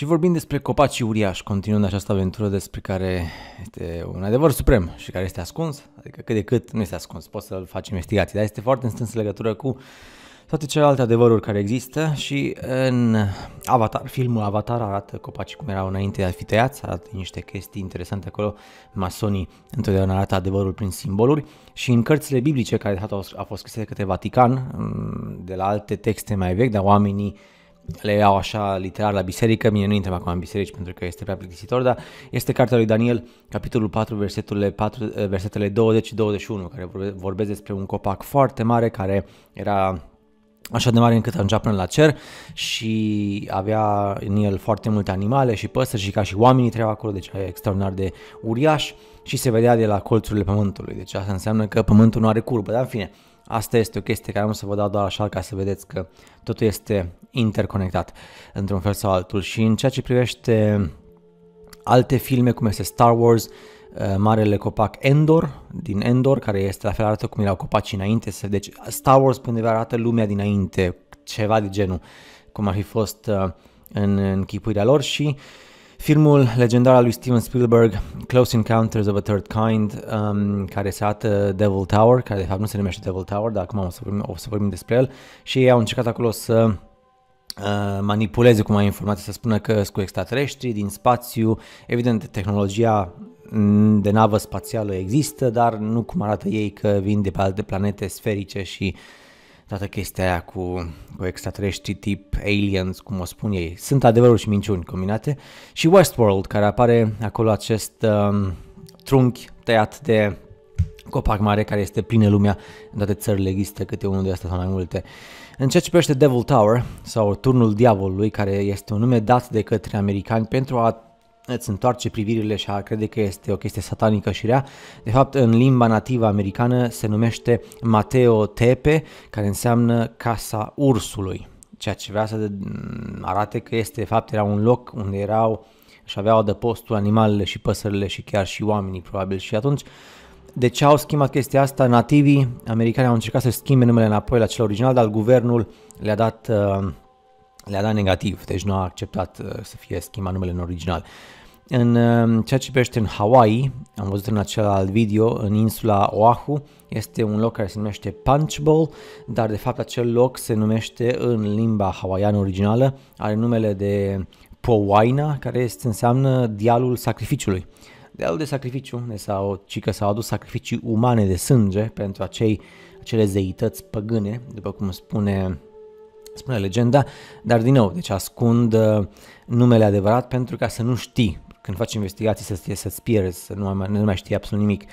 Și vorbim despre copacii uriași, continuând această aventură despre care este un adevăr suprem și care este ascuns, adică cât de cât nu este ascuns, poți să-l faci investigații, dar este foarte în strânsă legătură cu toate celelalte adevăruri care există și în Avatar, filmul Avatar arată copacii cum erau înainte de a fi tăiați, arată niște chestii interesante acolo, masonii întotdeauna arată adevărul prin simboluri și în cărțile biblice care au fost scrise de către Vatican, mm, de la alte texte mai vechi, dar oamenii le iau așa literar la biserică, mine nu intrăm acum în biserici pentru că este prea plictisitor, dar este cartea lui Daniel, capitolul 4, eh, versetele 4, versetele 20 și 21, care vorbesc despre un copac foarte mare care era așa de mare încât ajungea până la cer și avea în el foarte multe animale și păsări și ca și oamenii trebuie acolo, deci extraordinar de uriaș și se vedea de la colțurile pământului. Deci asta înseamnă că pământul nu are curbă, dar în fine, Asta este o chestie care nu să vă dau doar așa ca să vedeți că totul este interconectat într-un fel sau altul. Și în ceea ce privește alte filme cum este Star Wars, uh, Marele Copac Endor, din Endor, care este la fel arată cum erau copacii înainte. Deci Star Wars până arată lumea dinainte, ceva de genul, cum ar fi fost uh, în închipuirea lor și uh, Filmul legendar al lui Steven Spielberg, Close Encounters of a Third Kind, um, care se ată Devil Tower, care de fapt nu se numește Devil Tower, dar acum o să vorbim, o să vorbim despre el, și ei au încercat acolo să uh, manipuleze cum ai informații, să spună că sunt cu extraterestri din spațiu. Evident, tehnologia de navă spațială există, dar nu cum arată ei că vin de pe alte planete sferice și toată chestia aia cu, cu extraterestri tip aliens, cum o spun ei. Sunt adevăruri și minciuni combinate. Și Westworld, care apare acolo acest um, trunchi tăiat de copac mare care este plină lumea în toate țările există câte unul de astea sau mai multe. În ceea ce privește Devil Tower sau Turnul Diavolului, care este un nume dat de către americani pentru a îți întoarce privirile și a crede că este o chestie satanică și rea. De fapt, în limba nativă americană se numește Mateo Tepe, care înseamnă casa ursului, ceea ce vrea să mm, arate că este, de fapt, era un loc unde erau și aveau adăpostul animalele și păsările și chiar și oamenii, probabil. Și atunci, de ce au schimbat chestia asta? Nativii americani au încercat să schimbe numele înapoi la cel original, dar guvernul le-a dat uh, le-a dat negativ, deci nu a acceptat uh, să fie schimbat numele în original. În um, ceea ce privește în Hawaii, am văzut în acel video, în insula Oahu, este un loc care se numește Punch Bowl, dar de fapt acel loc se numește în limba hawaiană originală, are numele de Powaina, care este, înseamnă dialul sacrificiului. Dealul de sacrificiu, de sau, ci că s-au adus sacrificii umane de sânge pentru acei, acele zeități păgâne, după cum spune spune legenda, dar din nou, deci ascund uh, numele adevărat pentru ca să nu știi când faci investigații să, ți să-ți pierzi, să nu mai, nu mai știi absolut nimic.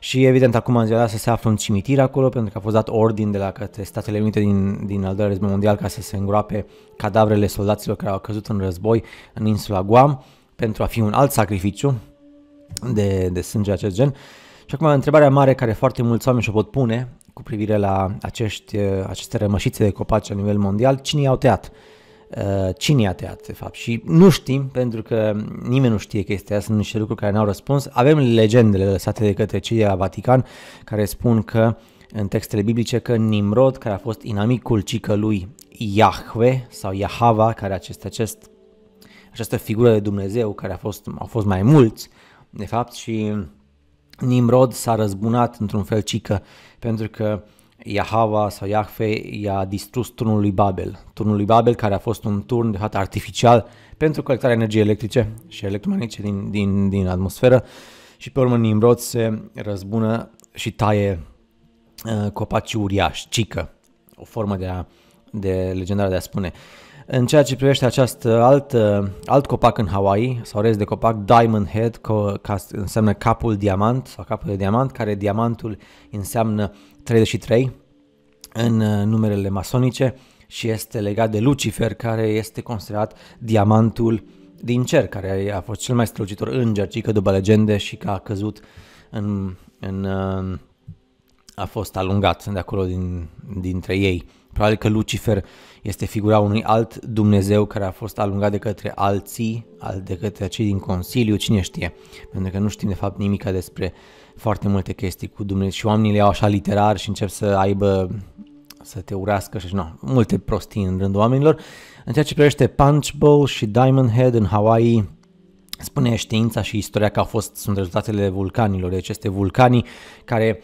Și evident acum în ziua asta se află un cimitir acolo pentru că a fost dat ordin de la către Statele Unite din, din al doilea război mondial ca să se îngroape cadavrele soldaților care au căzut în război în insula Guam pentru a fi un alt sacrificiu de, de sânge acest gen. Și acum întrebarea mare care foarte mulți oameni și-o pot pune cu privire la acești, aceste rămășițe de copaci la nivel mondial, cine i-au tăiat? Uh, cine i-a tăiat, de fapt. Și nu știm, pentru că nimeni nu știe chestia asta, sunt niște lucruri care n-au răspuns. Avem legendele lăsate de către cei de la Vatican care spun că în textele biblice că Nimrod, care a fost inamicul cicălui Yahweh sau Yahava, care acest, acest, această figură de Dumnezeu, care a fost, au fost mai mulți, de fapt, și Nimrod s-a răzbunat într-un fel cică, pentru că Iahava sau Iahve i-a distrus turnul lui Babel. Turnul lui Babel care a fost un turn de fapt artificial pentru colectarea energiei electrice și electromagnetice din, din, din atmosferă și pe urmă Nimrod se răzbună și taie uh, copacii uriași, cică, o formă de, a, de legendară de a spune. În ceea ce privește acest alt, uh, alt copac în Hawaii, sau rez de copac, Diamond Head, co, ca, înseamnă capul diamant sau capul de diamant, care diamantul înseamnă 33 în uh, numerele masonice și este legat de Lucifer, care este considerat diamantul din cer, care a fost cel mai strălucitor înger, ci că după legende și că a căzut în, în uh, a fost alungat de acolo din, dintre ei. Probabil că Lucifer este figura unui alt Dumnezeu care a fost alungat de către alții, de către cei din Consiliu, cine știe, pentru că nu știm de fapt nimica despre uh, foarte multe chestii cu Dumnezeu și oamenii le iau așa literar și încep să aibă să te urască și nu, multe prostii în rândul oamenilor. În ceea ce privește Punch Bowl și Diamond Head în Hawaii, spune știința și istoria că au fost, sunt rezultatele vulcanilor, de deci aceste vulcani care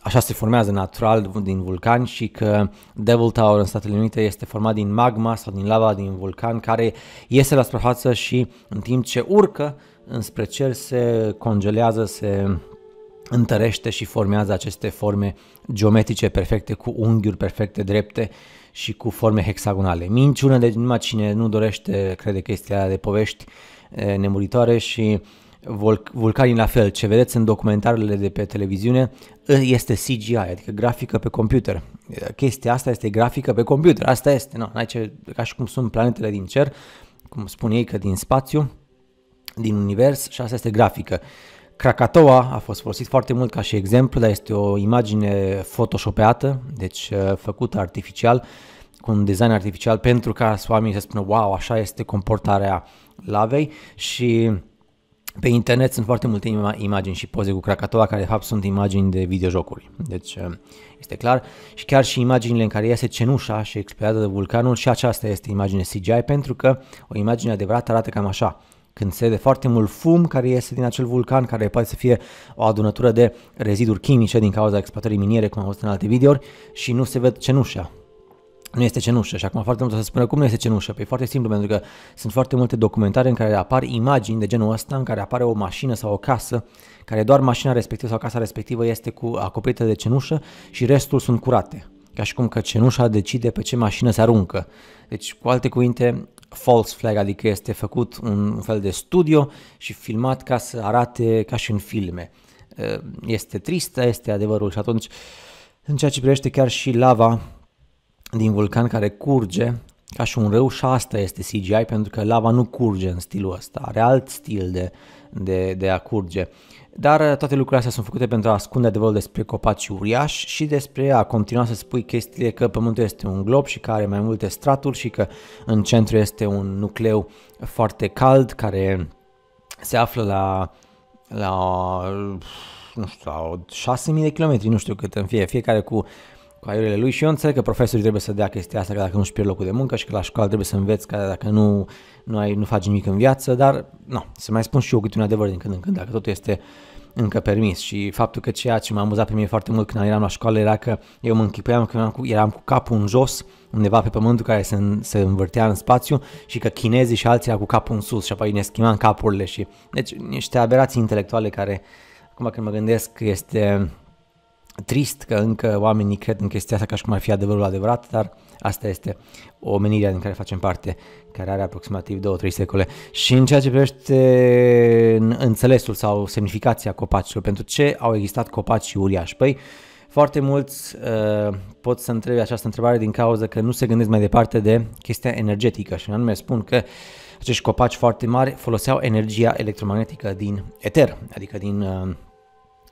așa se formează natural din vulcan și că Devil Tower în Statele Unite este format din magma sau din lava din vulcan care iese la suprafață și în timp ce urcă înspre cer se congelează, se întărește și formează aceste forme geometrice perfecte, cu unghiuri perfecte, drepte și cu forme hexagonale. Minciună, de numai cine nu dorește crede că este de povești nemuritoare și vulcanii la fel. Ce vedeți în documentarele de pe televiziune este CGI, adică grafică pe computer. Chestia asta este grafică pe computer, asta este. Nu, ce, ca și cum sunt planetele din cer, cum spun ei că din spațiu, din univers și asta este grafică. Krakatoa a fost folosit foarte mult ca și exemplu, dar este o imagine photoshopeată, deci uh, făcută artificial, cu un design artificial pentru ca oamenii să spună wow, așa este comportarea lavei și pe internet sunt foarte multe ima- imagini și poze cu Krakatoa care de fapt sunt imagini de videojocuri. Deci uh, este clar și chiar și imaginile în care iese cenușa și explodează vulcanul și aceasta este imagine CGI pentru că o imagine adevărată arată cam așa când se de foarte mult fum care iese din acel vulcan, care poate să fie o adunătură de reziduri chimice din cauza exploatării miniere, cum am văzut în alte videouri, și nu se vede cenușa. Nu este cenușă și acum foarte mult o să spună cum nu este cenușă. Păi foarte simplu pentru că sunt foarte multe documentare în care apar imagini de genul ăsta, în care apare o mașină sau o casă, care doar mașina respectivă sau casa respectivă este cu, acoperită de cenușă și restul sunt curate ca și cum că cenușa decide pe ce mașină se aruncă. Deci, cu alte cuvinte, false flag, adică este făcut un fel de studio și filmat ca să arate ca și în filme. Uh, este tristă, este adevărul și atunci în ceea ce privește chiar și lava din vulcan care curge, ca și un râu, și asta este CGI pentru că lava nu curge în stilul ăsta, are alt stil de, de, de a curge. Uh, dar uh, toate lucrurile astea sunt făcute pentru a ascunde adevărul despre copaci uriași și despre a continua să spui chestiile că Pământul este un glob și că are mai multe straturi și că în centru este un nucleu foarte cald care se află la, la nu știu, la 6000 de kilometri, nu știu cât în fie, fiecare cu cu aiurile lui și eu înțeleg că profesorii trebuie să dea chestia asta că dacă nu-și pierd locul de muncă și că la școală trebuie să înveți că dacă nu, nu, ai, nu faci nimic în viață, dar nu, să mai spun și eu câte un adevăr din când în când, dacă totul este încă permis și faptul că ceea ce m-a amuzat pe mine foarte mult când eram la școală era că eu mă închipuiam că eram cu, eram cu capul în jos undeva pe pământul care se, se învârtea în spațiu și că chinezii și alții erau cu capul în sus și apoi ne schimbam capurile și deci niște aberații intelectuale care acum când mă gândesc este trist că încă oamenii cred în chestia asta ca și cum ar fi adevărul adevărat, dar asta este omenirea din care facem parte, care are aproximativ 2-3 secole. Și în ceea ce privește înțelesul sau semnificația copacilor, pentru ce au existat copaci uriași? Păi, foarte mulți uh, pot să întrebe această întrebare din cauza că nu se gândesc mai departe de chestia energetică și anume spun că acești copaci foarte mari foloseau energia electromagnetică din eter, adică din uh,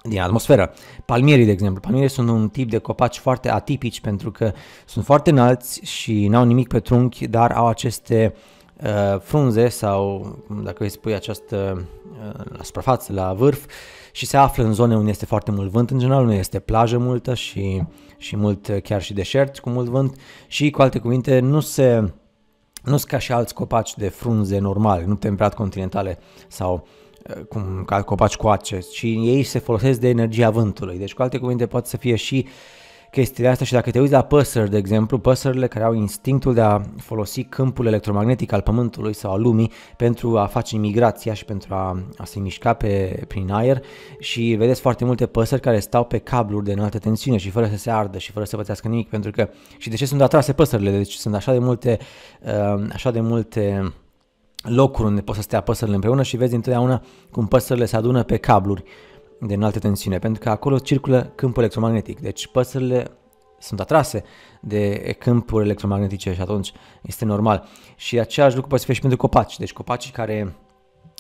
din atmosferă. Palmierii, de exemplu. Palmierii sunt un tip de copaci foarte atipici pentru că sunt foarte înalți și n-au nimic pe trunchi, dar au aceste uh, frunze sau, dacă îi spui, această uh, la suprafață, la vârf și se află în zone unde este foarte mult vânt în general, nu este plajă multă și, și mult uh, chiar și deșert cu mult vânt și cu alte cuvinte nu se nu sunt ca și alți copaci de frunze normale, nu temperat continentale sau uh, Eh, cum ca copaci cu acces și ei se folosesc de energia vântului. Deci, cu alte cuvinte, poate să fie și chestiile astea și dacă te uiți la păsări, de exemplu, păsările care au instinctul de a folosi câmpul electromagnetic al Pământului sau al lumii pentru a face migrația și pentru a, a se mișca pe, prin aer și vedeți foarte multe păsări care stau pe cabluri de înaltă tensiune și fără să se ardă și fără să pățească nimic pentru că și de ce sunt atrase păsările, deci sunt așa de multe, eh, așa de multe locuri unde poți să stea păsările împreună și vezi întotdeauna cum păsările se adună pe cabluri de înaltă tensiune, pentru că acolo circulă câmpul electromagnetic. Deci păsările sunt atrase de câmpuri electromagnetice și atunci este normal. Și același lucru poate să fie și pentru copaci. Deci copacii care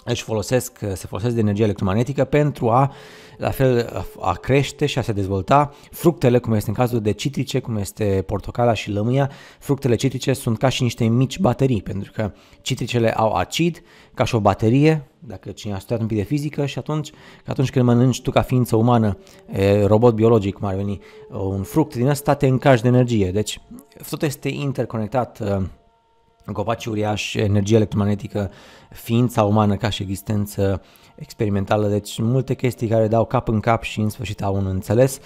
își folosesc, se folosesc de energie electromagnetică pentru a, la fel, a crește și a se dezvolta fructele, cum este în cazul de citrice, cum este portocala și lămâia. Fructele citrice sunt ca și niște mici baterii, pentru că citricele au acid, ca și o baterie, dacă cine a studiat un pic de fizică și atunci, că atunci când mănânci tu ca ființă umană, robot biologic, cum ar veni, un fruct din asta te încași de energie. Deci tot este interconectat uh, copaci uriași, energie electromagnetică, ființa umană ca și existență experimentală, deci multe chestii care dau cap în cap și în sfârșit au un înțeles,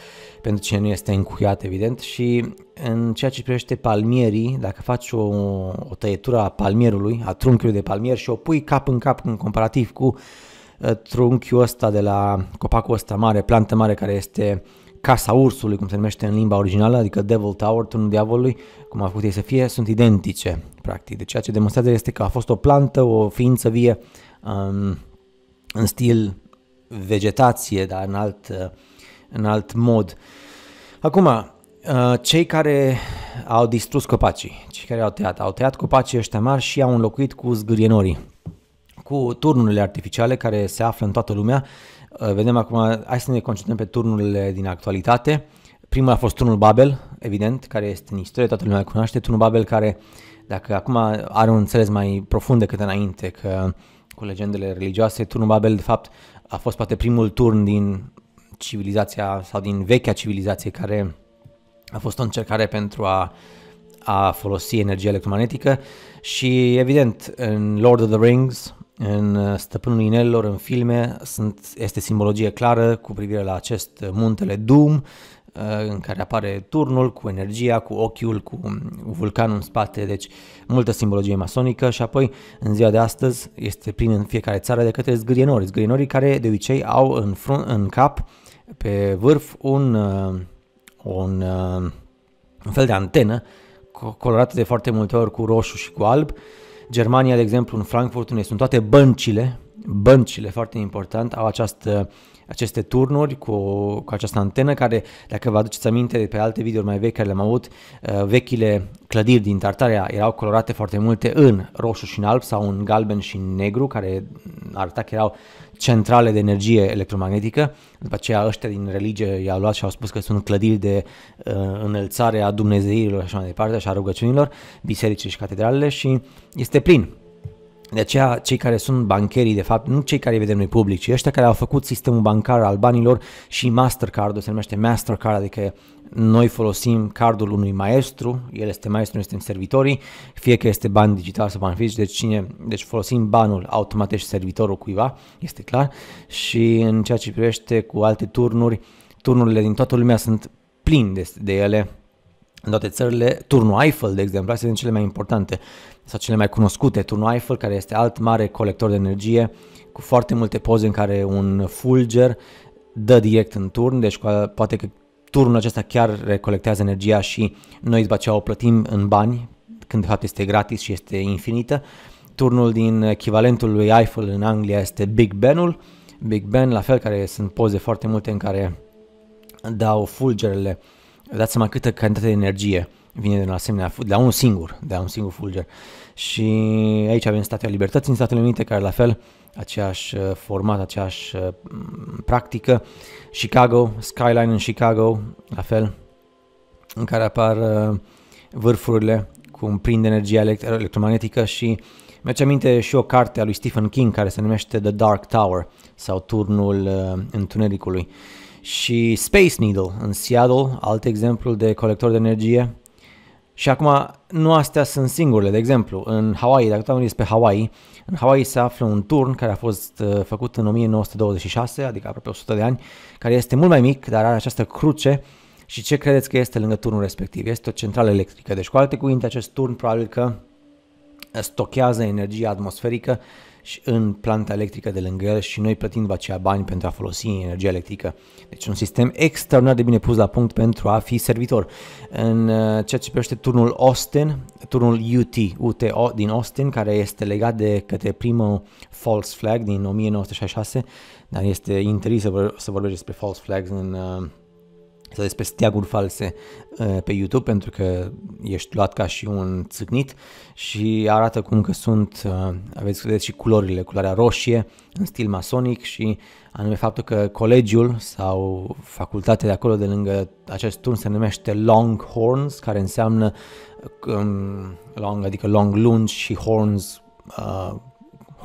pentru cine nu este încuiat evident și în ceea ce privește palmierii, dacă faci o, o tăietură a palmierului, a trunchiului de palmier și o pui cap în cap în comparativ cu uh, trunchiul ăsta de la copacul ăsta mare, plantă mare care este uh, Casa Ursului, cum se numește în limba originală, adică Devil Tower, turnul diavolului, cum a făcut ei să fie, sunt identice, practic. Deci ceea ce demonstrează este că a fost o plantă, o ființă vie um, în stil vegetație, dar în alt, în alt mod. Acum, uh, cei care au distrus copacii, cei care au tăiat, au tăiat copacii ăștia mari și au înlocuit cu zgârienorii, cu turnurile artificiale care se află în toată lumea, Uh, vedem acum, hai să ne concentrăm pe turnurile din actualitate. Primul a fost turnul Babel, evident, care este în istorie, toată lumea cunoaște. Turnul Babel care, dacă acum are un înțeles mai profund decât înainte, că cu legendele religioase, turnul Babel, de fapt, a fost poate primul turn din civilizația sau din vechea civilizație care a fost o încercare pentru a, a folosi energia electromagnetică și evident în Lord of the Rings în uh, Stăpânul Inelilor, în filme, sunt, este simbologie clară cu privire la acest muntele Doom, uh, în care apare turnul cu energia, cu ochiul, cu vulcanul în spate, deci multă simbologie masonică și apoi în ziua de astăzi este prin în fiecare țară de către zgârienori, zgârienorii care de obicei au în, frun, în cap pe vârf un, uh, un, un fel de antenă colorată de foarte multe ori cu roșu și cu alb, uh, Germania, de exemplu, în Frankfurt, unde sunt toate băncile, băncile, foarte important, au această, aceste turnuri cu, cu această antenă care, dacă vă aduceți aminte de pe alte videouri mai vechi care le-am avut, uh, vechile clădiri din Tartaria erau colorate foarte multe în roșu și în alb sau în galben și în negru, care arăta că erau centrale de energie electromagnetică. După aceea ăștia din religie i-au luat și au spus că sunt clădiri de uh, înălțare a dumnezeirilor și așa mai departe, și a rugăciunilor, bisericile și catedralele și este plin de aceea, cei care sunt bancherii, de fapt, nu cei care vedem noi public, ci ăștia care au făcut sistemul bancar al banilor și Mastercard, se numește Mastercard, adică noi folosim cardul unui maestru, el este maestru, noi suntem servitorii, fie că este ban digital sau ban fizic, deci, cine, deci folosim banul automat și servitorul cuiva, este clar, și în ceea ce privește cu alte turnuri, turnurile din toată lumea sunt plini de, de ele, în toate țările. Turnul Eiffel, de exemplu, astea sunt cele mai importante sau cele mai cunoscute. Turnul Eiffel, care este alt mare colector de energie, cu foarte multe poze în care un fulger dă direct în turn, deci poate că turnul acesta chiar recolectează energia și noi după o plătim în bani, când de fapt este gratis și este infinită. Turnul din echivalentul lui Eiffel în Anglia este Big Ben-ul. Big Ben, la fel, care sunt poze foarte multe în care dau fulgerele uh, dați seama câtă cantitate de energie vine de la asemenea, de la un singur, de la un singur fulger. Și aici avem Statea Libertății în Statele Unite, care la fel, aceeași uh, format, aceeași uh, practică. Chicago, Skyline în Chicago, la fel, în care apar uh, vârfurile cum prind energia elect- electromagnetică și mi-ați aminte și o carte a lui Stephen King care se numește The Dark Tower sau Turnul Întunericului. Uh, și Space Needle în Seattle, alt exemplu de colector de energie. Și acum, nu astea sunt singurele, de exemplu, în Hawaii, dacă tot pe Hawaii, în Hawaii se află un turn care a fost uh, făcut în 1926, adică aproape 100 de ani, care este mult mai mic, dar are această cruce și ce credeți că este lângă turnul respectiv? Este o centrală electrică. Deci, cu alte cuvinte, acest turn probabil că stochează energia atmosferică și în planta electrică de lângă el și noi plătim după aceea bani pentru a folosi energia electrică. Deci un sistem extraordinar de bine pus la punct pentru a fi servitor. În uh, ceea ce privește turnul Austin, turnul UT, UTO din Austin, care este legat de către primul false flag din 1966, dar este interis să, vor, să vorbesc despre false flags în uh, sau despre steaguri false uh, pe YouTube pentru că ești luat ca și un țâcnit și arată cum că sunt, uh, aveți vedeți și culorile, culoarea roșie în stil masonic și anume faptul că colegiul sau facultatea de acolo de lângă acest turn se numește Longhorns care înseamnă um, long, adică long lungi și horns, uh,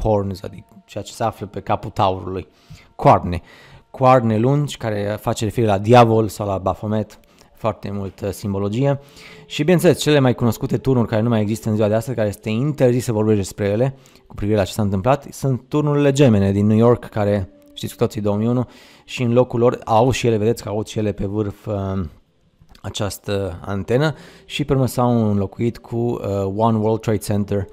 horns, adică ceea ce se află pe capul taurului, coarne. Uh, coarne lungi, care face referire la diavol sau la bafomet, foarte mult uh, simbologie. Și bineînțeles, cele mai cunoscute turnuri care nu mai există în ziua de astăzi, care este interzis să vorbești despre ele, cu privire la ce s-a întâmplat, sunt turnurile gemene din New York, care știți cu toții 2001, și în locul lor au și ele, vedeți că au și ele pe vârf uh, această antenă și pe urmă s-au înlocuit cu uh, One World Trade Center,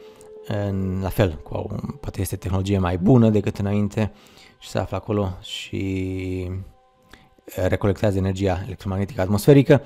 în, la fel, cu, poate este tehnologie mai bună decât înainte, uh, și se află acolo și eh, recolectează energia electromagnetică atmosferică.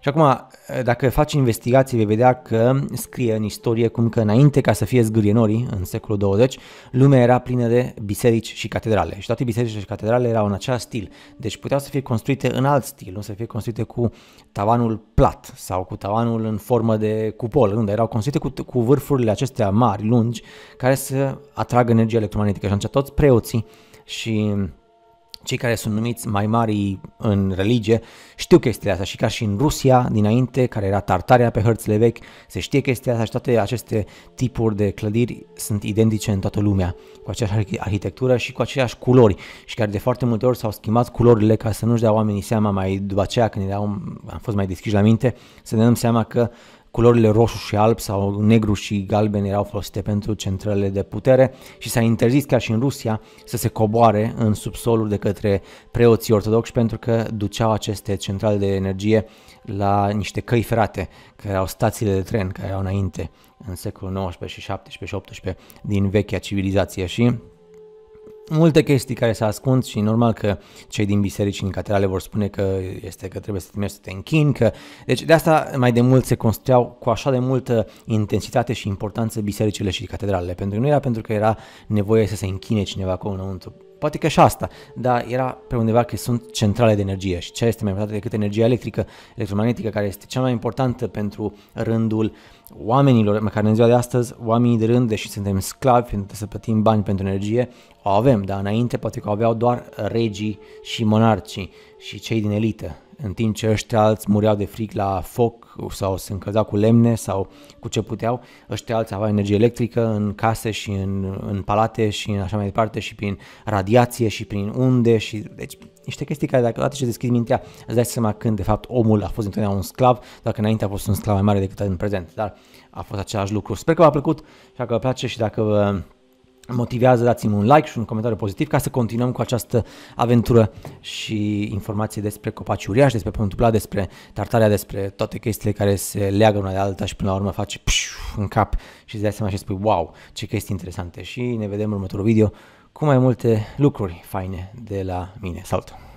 Și acum, eh, dacă faci investigații, vei vedea că scrie în istorie cum că înainte ca să fie zgârienorii, în secolul 20, lumea era plină de biserici și catedrale. Și toate bisericile și catedrale erau în același stil. Deci puteau să fie construite în alt stil, nu să fie construite cu tavanul plat sau cu tavanul în formă de cupol, unde erau construite cu, cu vârfurile acestea mari, lungi, care să atragă energia electromagnetică. Și atunci toți preoții și cei care sunt numiți mai mari în religie știu chestia asta și ca și în Rusia dinainte, care era tartarea pe hărțile vechi, se știe chestia asta și toate aceste tipuri de clădiri sunt identice în toată lumea, cu aceeași arhitectură și cu aceleași culori și care de foarte multe ori s-au schimbat culorile ca să nu-și dea oamenii seama mai după aceea când erau, am fost mai deschiși la minte, să ne dăm seama că culorile roșu și alb sau negru și galben erau folosite pentru centralele de putere și s-a interzis chiar și în Rusia să se coboare în subsolul de către preoții ortodoxi pentru că duceau aceste centrale de energie la niște căi ferate, care erau stațiile de tren care erau înainte în secolul 19 și 17 și 18 din vechea civilizație și multe chestii care se ascund și normal că cei din biserici în catedrale vor spune că este că trebuie să te mergi să te închin că... Deci de asta mai de mult se construiau cu așa de multă intensitate și importanță bisericile și catedralele, pentru că nu era pentru că era nevoie să se închine cineva acolo înăuntru, Poate că și asta, dar era pe undeva că sunt centrale de energie și ce este mai important decât energia electrică, electromagnetică, care este cea mai importantă pentru rândul oamenilor, măcar în ziua de astăzi, oamenii de rând, deși suntem sclavi, pentru să plătim bani pentru energie, o avem, dar înainte poate că o aveau doar regii și monarcii și cei din elită, în timp ce ăștia alți mureau de fric la foc sau se încălzau cu lemne sau cu ce puteau, ăștia alții aveau energie electrică în case și în, în palate și în așa mai departe și prin radiație și prin unde și deci niște chestii care dacă odată ce deschizi mintea îți dai seama când de fapt omul a fost întotdeauna un sclav, dacă înainte a fost un sclav mai mare decât în prezent, dar a fost același lucru. Sper că v-a plăcut și dacă vă place și dacă vă motivează, dați-mi un like și un comentariu pozitiv ca să continuăm cu această aventură și informații despre copaci uriași, despre pământul despre tartarea, despre toate chestiile care se leagă una de alta și până la urmă face în cap și îți dai seama și spui wow, ce chestii interesante și ne vedem în următorul video cu mai multe lucruri faine de la mine. Salut!